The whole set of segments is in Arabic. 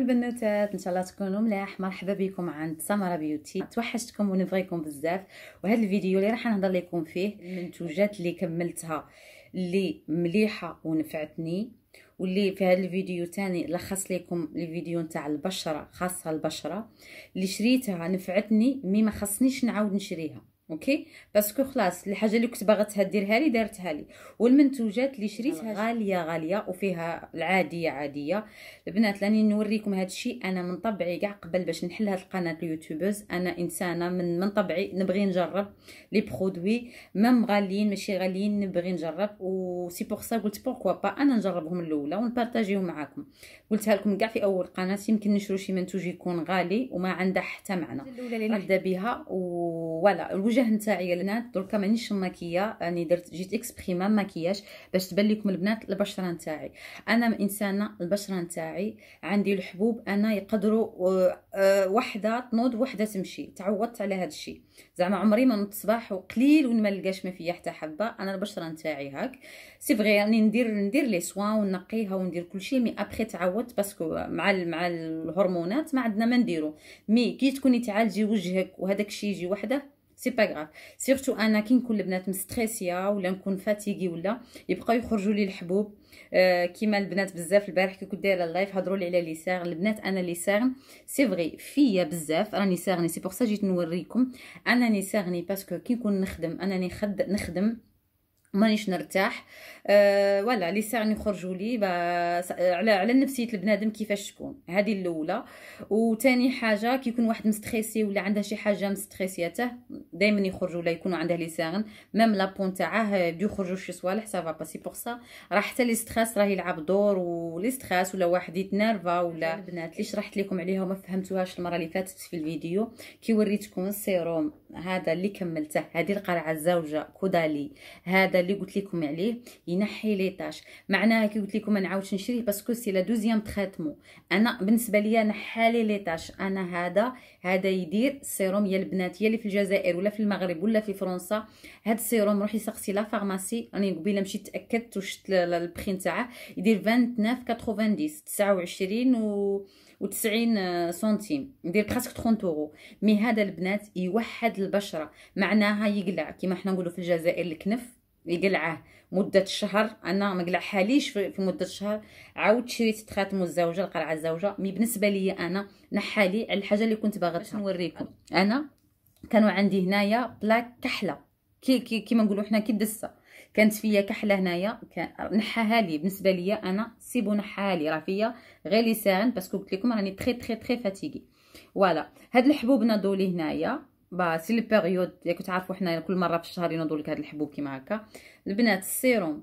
البنوتات ان شاء الله تكونوا ملاح مرحبا بكم عند سمره بيوتي توحشتكم ونبغيكم بزاف وهذا الفيديو اللي راح نهضر لكم فيه المنتوجات اللي كملتها اللي مليحه ونفعتني واللي في هذا الفيديو تاني لخص لكم الفيديو نتاع البشره خاصه البشره اللي شريتها نفعتني مي ما خصنيش نعاود نشريها اوكي باسكو خلاص الحاجه اللي كنت باغا ديرها لي دارتها لي والمنتوجات اللي شريتها غاليه غاليه وفيها العاديه عاديه البنات لاني نوريكم هذا الشيء انا من طبعي كاع قبل باش نحل هاد القناه اليوتيوبرز انا انسانه من من طبعي نبغي نجرب لي برودوي مام غاليين ماشي غاليين نبغي نجرب و سي بور سا قلت بوركوا با انا نجربهم الاولى ونبارطاجيهم معاكم قلتها لكم كاع في اول قناه يمكن نشرو شي منتوج يكون غالي وما عنده حتى معنى نبدا بها و فوالا الوجه نتاعي البنات دركا مانيش ماكيه راني درت جيت اكسبريما ماكياج باش تبان لكم البنات البشره نتاعي انا انسانه البشره نتاعي عندي الحبوب انا يقدروا آه، وحده تنوض وحده تمشي تعودت على هذا الشيء زعما عمري ما نوض صباح وقليل وما نلقاش ما فيا حتى حبه انا البشره نتاعي هاك سي فغي راني ندير ندير لي سوا ونقيها وندير كل شيء مي ابخي تعودت باسكو مع مع الهرمونات ما عندنا ما نديرو مي كي تكوني تعالجي وجهك وهذاك الشيء يجي وحده سي با غراف سيرتو انا كي نكون البنات مستريسيا ولا نكون فاتيكي ولا يبقاو يخرجوا لي الحبوب آه كيما البنات بزاف البارح كي كنت دايره اللايف هضروا لي على لي ساغن البنات انا لي ساغن سي فغي فيا بزاف راني ساغني سي بوغ سا جيت نوريكم انا ني ساغني باسكو كي نكون نخدم انني نخدم مانيش نرتاح أه ولا لي ساعني خرجوا لي على على نفسيه البنادم كيفاش تكون هذه الاولى وثاني حاجه كيكون واحد مستريسي ولا عنده شي حاجه مستريسياته دائما يخرجوا ولا يكونوا عنده لي ساعن ميم بون تاعه بدو شي صوالح سافا با سي بور سا راه حتى لي ستريس راه يلعب دور ولي ستريس ولا واحد يتنرفا ولا البنات اللي شرحت لكم عليها وما فهمتوهاش المره اللي فاتت في الفيديو كي وريتكم السيروم هذا اللي كملته هذه القرعه الزوجه كودالي هذا اللي قلت لكم عليه ينحي لي طاش معناها كي قلت لكم ما نعاودش نشريه باسكو سي لا دوزيام تريتمون انا بالنسبه ليا نحالي لي طاش انا هذا هذا يدير السيروم يا البنات يا اللي في الجزائر ولا في المغرب ولا في فرنسا هاد السيروم روحي سقسي لا فارماسي راني قبيله مشيت تاكدت وشفت البخي نتاعه يدير 29 29 و 90 سنتيم ندير براسك 30 اورو مي هذا البنات يوحد البشره معناها يقلع كيما حنا نقولوا في الجزائر الكنف القلعه مده شهر انا ما قلعهاليش في مده شهر عاود شريت تخاتم الزوجه القلعه الزوجه مي بالنسبه لي انا نحالي على الحاجه اللي كنت باغا نوريكم انا كانوا عندي هنايا بلاك كحله كي كي كيما نقولوا حنا كي دسة كانت فيا كحله هنايا نحاها لي بالنسبه لي انا سيبو نحاها لي راه فيا غير لسان باسكو قلت لكم راني تري تري تري فاتيكي فوالا هاد الحبوب نادولي لي هنايا باسي لي بيريود ياك تعرفوا حنايا كل مره في الشهر ينوضوا لك هاد الحبوب كيما هكا البنات السيروم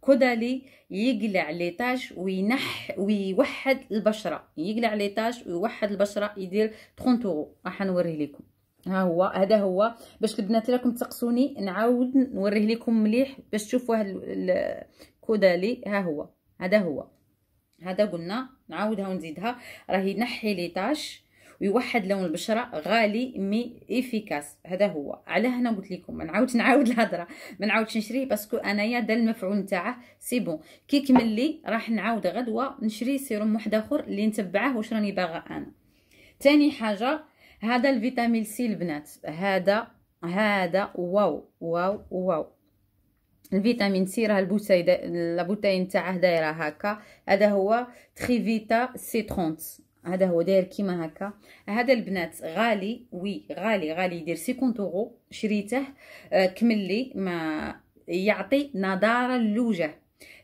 كودالي يقلع لي طاج وينح ويوحد البشره يقلع لي طاج ويوحد البشره يدير 30 اورو راح نوريه لكم ها هو هذا هو باش البنات راكم تسقسوني نعاود نوريه لكم مليح باش تشوفوا هاد الكودالي ها هو هذا هو هذا قلنا نعاودها ونزيدها راهي نحي لي طاج ويوحد لون البشره غالي مي افيكاس هذا هو على هنا قلت لكم نعاود نعاود الهضره ما نعاودش نشريه باسكو انايا دا المفعول نتاعه سي بون كي كمل لي راح نعاود غدوه نشري سيروم واحد اخر اللي نتبعه واش راني باغا انا تاني حاجه هذا الفيتامين سي البنات هذا هذا واو واو واو الفيتامين سي راه البوتاي دا... البوتاي نتاعه دايره هكا هذا هو تريفيتا سي 30 هذا هو داير كيما هكا هذا البنات غالي وي غالي غالي يدير 50 اورو شريته آه، كملي ما يعطي نضاره للوجه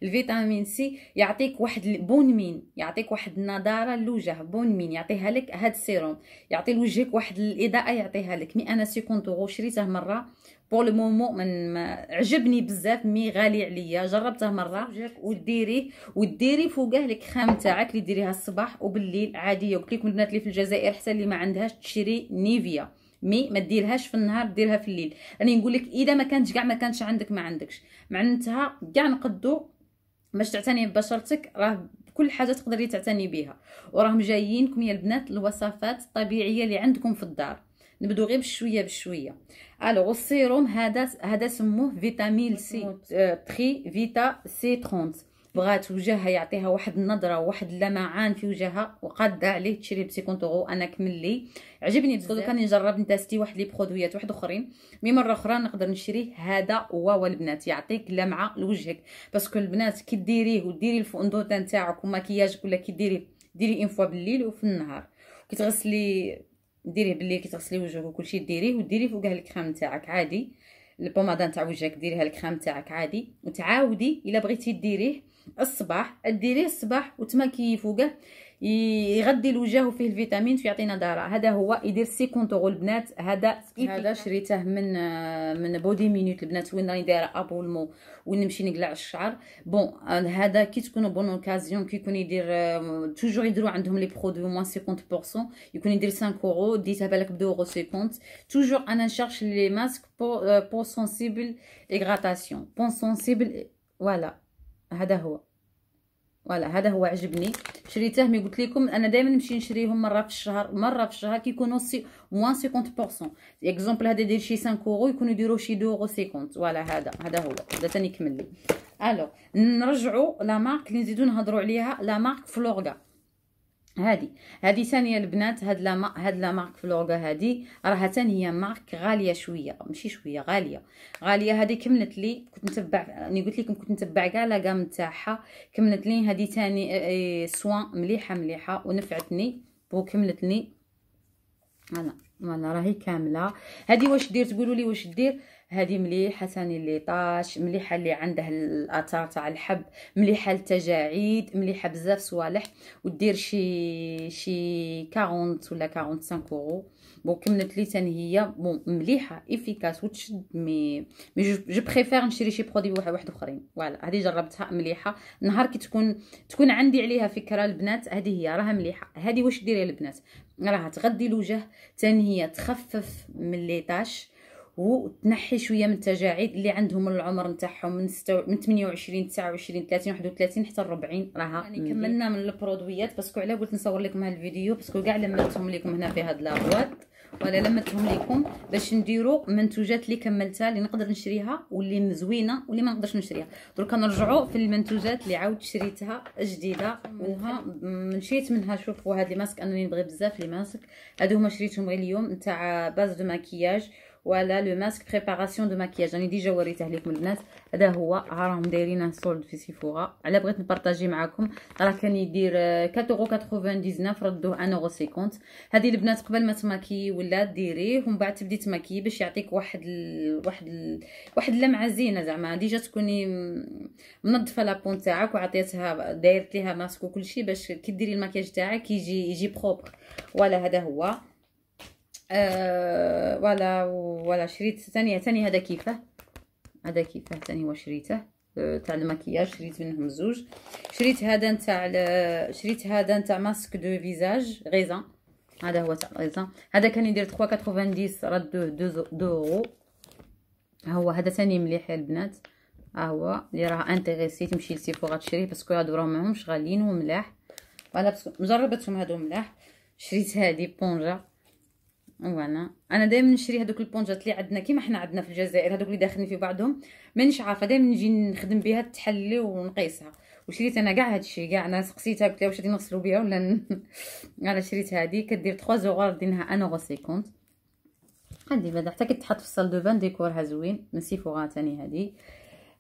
الفيتامين سي يعطيك واحد مين يعطيك واحد النضاره للوجه بونمين يعطيها لك هاد السيروم يعطي لوجهك واحد الاضاءه يعطيها لك مي انا سي اورو شريته مره بور لو مومون عجبني بزاف مي غالي عليا جربته مره وديريه وديري فوقه لك خام تاعك اللي ديريها الصباح وبالليل عاديه قلت لكم البنات اللي في الجزائر حتى اللي ما عندهاش تشري نيفيا مي ما ديرهاش في النهار ديرها في الليل راني نقول لك اذا ما كانتش كاع ما كانتش عندك ما عندكش معناتها كاع نقدو باش تعتني ببشرتك راه كل حاجه تقدري تعتني بها وراهم جايينكم يا البنات الوصفات الطبيعيه اللي عندكم في الدار نبدو غير بشويه بشويه الوغ السيروم هذا هذا سموه فيتامين سي آه، تري فيتا سي 30 بغات وجهها يعطيها واحد النظره واحد اللمعان في وجهها وقاده عليه تشري ب 50 اورو انا كملي عجبني باسكو دوكا نجرب نتاستي واحد لي برودويات واحد اخرين مي مره اخرى نقدر نشريه هذا واو البنات يعطيك لمعه لوجهك باسكو البنات كي ديريه وديري الفوندوتا نتاعك وماكياجك ولا كي ديريه ديري ان فوا بالليل وفي النهار كي تغسلي ديريه بالليل كي تغسلي وجهك وكلشي ديريه وديري فوقه الكريم نتاعك عادي البومادان تاع وجهك ديريها الكريم تاعك عادي وتعاودي الا بغيتي ديريه الصباح ديريه الصباح وتما كيفوقه يغذي الوجه وفيه الفيتامين ويعطينا دارة هذا هو يدير 50 اورو البنات هذا هذا شريته من من بودي مينوت البنات وين راني دايره ابولمو وين نمشي نقلع الشعر بون آه، هذا كي تكونوا بون اوكازيون كي يكون يدير توجور آه، يديروا عندهم لي برودوي موان 50% يكون يدير 5 اورو ديتها بالك ب 2 اورو 50 توجور انا نشارش لي ماسك بو سونسيبل ايغراتاسيون بون سونسيبل فوالا هذا هو فوالا هذا هو عجبني شريته مي قلت لكم انا دائما نمشي نشريهم مره في الشهر مره في الشهر كيكونوا سي موان 50% اكزومبل هذا يدير شي 5 اورو يكونوا يديروا شي 2 اورو 50 فوالا هذا هذا هو هذا ثاني كمل لي الو نرجعوا لا مارك اللي نزيدو نهضروا عليها لا مارك فلورغا هادي هادي ثانيه البنات هاد لا ما هاد لا مارك فلوغا هادي راه ثاني هي مارك غاليه شويه ماشي شويه غاليه غاليه هادي كملت لي كنت نتبع راني يعني قلت لكم كنت نتبع كاع لا قام تاعها كملت لي هادي ثاني آه، آه، سوان مليحه مليحه ونفعتني وكملتني انا انا راهي كامله هادي واش دير تقولوا لي واش دير هذه مليحه ثاني اللي طاش مليحه اللي عنده الاثار تاع الحب مليحه للتجاعيد مليحه بزاف صوالح ودير شي شي 40 ولا 45 اورو بون كملت لي ثاني هي بون مليحه افيكاس وتشد مي مي جو بريفير نشري شي برودوي واحد واحد اخرين فوالا هذه جربتها مليحه نهار كي تكون تكون عندي عليها فكره البنات هذه هي راها مليحه هذه واش ديري البنات راها تغدي الوجه ثاني هي تخفف من لي طاش وتنحي شويه من التجاعيد اللي عندهم العمر نتاعهم من ستو... من 28 29 30 31 حتى 40 راها يعني كملنا من البرودويات باسكو على قلت نصور لكم هذا الفيديو باسكو كاع لمتهم لكم هنا في هاد لابواط ولا لمتهم لكم باش نديروا منتوجات اللي كملتها اللي نقدر نشريها واللي زوينه واللي ما نقدرش نشريها درك نرجعوا في المنتوجات اللي عاود شريتها جديده منها مشيت منها شوفوا هاد لي ماسك انني نبغي بزاف لي ماسك هادو هما شريتهم غير اليوم نتاع باز دو ماكياج ولا لو ماسك بريباراسيون دو ماكياج راني ديجا وريته لكم البنات هذا هو راهم دايرينه سولد في سيفورا على بغيت نبارطاجي معكم راه كان يدير 4.99 ردوه 1.50 هذه البنات قبل ما تماكي ولا ديريه ومن بعد تبدي تماكي باش يعطيك واحد ال... واحد ال... واحد اللمعه زينه زعما ديجا تكوني منظفه لابون تاعك وعطيتها دايرت ليها ماسك وكلشي باش كي ديري الماكياج تاعك يجي يجي بروبر ولا هذا هو أه ولا ولا شريت ثانيه ثاني هذا كيفه هذا كيفه ثاني وشريته أه تاع المكياج شريت منهم زوج شريت هذا نتاع شريت هذا نتاع ماسك دو فيزاج غيزان هذا هو تاع غيزان هذا كان يدير 3.90 راه 2 دورو ها هو هذا ثاني مليح يا البنات ها هو اللي راه انتريسي تمشي لسيفورا تشريه باسكو هادو راه ماهمش غاليين وملاح وانا باسكو مجربتهم هادو ملاح شريت هادي بونجا وانا انا دائما نشري هذوك البونجات اللي عندنا كيما حنا عندنا في الجزائر هذوك اللي داخلين في بعضهم مانيش عارفه دائما نجي نخدم بها تحلي ونقيسها وشريت انا كاع هذا الشيء كاع انا سقسيتها قلت لها واش غادي نغسلو بها ولا ن... انا شريت هذه كدير 3 زوغور دينها انا اورو 50 هادي بعدا حتى كتحط في الصال دو بان ديكورها زوين من سيفورا ثاني هذه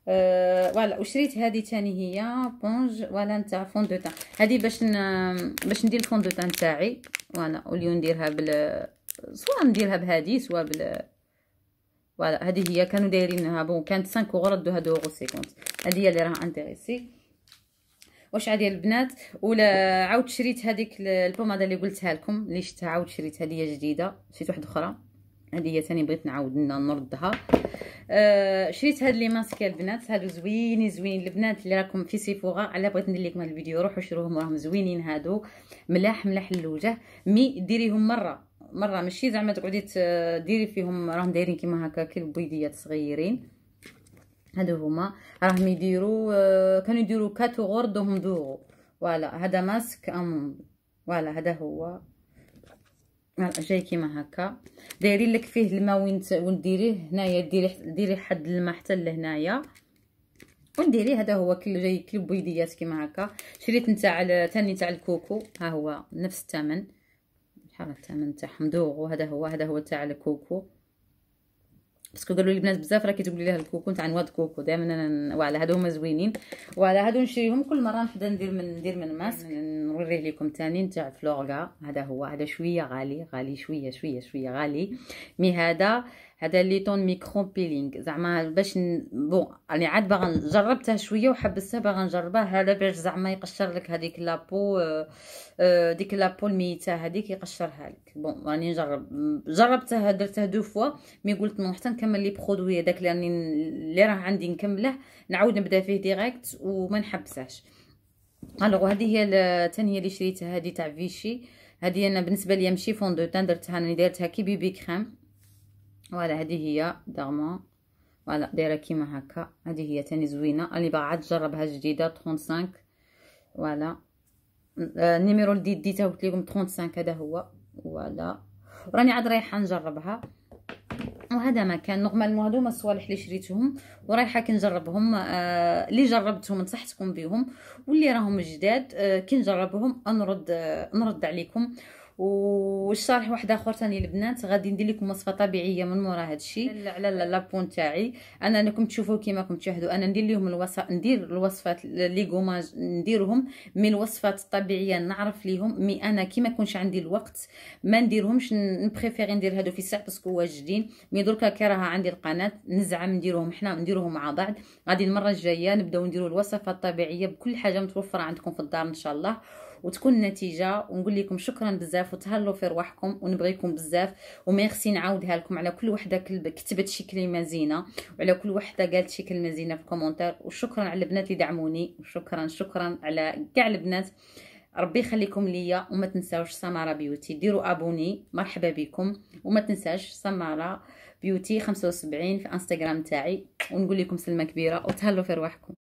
أه فوالا وشريت هذه ثاني هي بونج ولا نتاع فون دو تان هذه باش ن... باش ندير الفون دو تان تاعي وانا وليو نديرها بال سواء نديرها بهادي سواء بال فوالا هذه هي كانوا دايرينها بون كانت 5 اورو ردوها 2 اورو 50 هذه هي اللي راه انتريسي واش ديال البنات ولا عاود شريت هذيك البوماده اللي قلتها لكم اللي شتها عاود شريت هي جديده شريت واحده اخرى هذه هي ثاني بغيت نعاود نردها آه، شريت هاد لي ماسك البنات هادو زوينين زوينين البنات اللي راكم في سيفوغا على بغيت ندير لكم الفيديو روحوا شروهم راهم زوينين هادو ملاح ملاح للوجه مي ديريهم مره مره ماشي زعما تقعدي ديري فيهم راهم دايرين كيما هكا كي البيضيات صغيرين هادو هما راهم يديروا آه، كانوا يديروا كاتو غرد وهم دوغو فوالا هذا ماسك ام فوالا هذا هو آه، جاي كيما هكا دايرين لك فيه الماء وين ديريه هنايا ديري ديري حد الماء حتى لهنايا ونديريه هذا هو كل جاي كل بيضيات كيما هكا شريت نتاع تاني تاع الكوكو ها هو نفس الثمن شحال الثمن تاعهم ذوقوا هذا هو هذا هو تاع الكوكو باسكو قالوا لي البنات بزاف راكي تقولي لها الكوكو تاع نواد كوكو دائما انا وعلى هادو هما زوينين وعلى هادو نشريهم كل مره نحدا ندير من ندير من ماسك نوريه لكم تاني نتاع فلورغا هذا هو هذا شويه غالي غالي شويه شويه شويه غالي مي هذا هذا ليتون ميكرو بيلينغ زعما باش ن... بون يعني عاد باغا جربته شويه وحبستها باغا نجربه هذا باش زعما يقشر لك هذيك لابو آه، آه، ديك لابو الميته هذيك يقشرها لك بون راني نجرب جربته درته دو فوا مي قلت نو حتى نكمل لي برودوي هذاك راني اللي راه عندي نكمله نعاود نبدا فيه ديريكت وما نحبسهش الوغ هذه هي الثانيه اللي شريتها هذه تاع فيشي هذه انا بالنسبه ليا ماشي فون دو تان درتها انا درتها كي بيبي كريم فوالا هذه هي دارمون فوالا دايره كيما هكا هذه هي تاني زوينه اللي باغا تجربها جديده 35 فوالا النيميرو آه، اللي ديتها قلت لكم 35 هذا هو فوالا راني عاد رايحه نجربها وهذا ما كان نورمالمون هادو هما الصوالح اللي شريتهم ورايحه كنجربهم آه اللي جربتهم نصحتكم بهم واللي راهم جداد آه كي نجربهم نرد آه نرد عليكم والشرح واحد اخر ثاني البنات غادي ندير لكم وصفه طبيعيه من مورا هادشي على لابون تاعي انا انكم تشوفوا كيما راكم تشاهدوا انا ندير لهم الوصف ندير الوصفات لي غوماج نديرهم من الوصفات الطبيعيه نعرف ليهم مي انا كيما كونش عندي الوقت ما نديرهمش نبريفيري ندير هادو في ساعه باسكو واجدين مي دركا كي راها عندي القناه نزعم نديرهم حنا نديروهم مع بعض غادي المره الجايه نبداو نديروا الوصفه الطبيعيه بكل حاجه متوفره عندكم في الدار ان شاء الله وتكون النتيجه ونقول لكم شكرا بزاف وتهلوا في رواحكم ونبغيكم بزاف وميرسي نعاودها لكم على كل وحده كتبت شي كلمه زينه وعلى كل وحده قالت شي كلمه زينه في الكومونتير وشكرا على البنات اللي دعموني وشكرا شكرا على كاع البنات ربي يخليكم ليا وما تنساوش سمارة بيوتي ديروا ابوني مرحبا بكم وما تنساش سمارة بيوتي 75 في انستغرام تاعي ونقول لكم سلمة كبيرة وتهلوا في رواحكم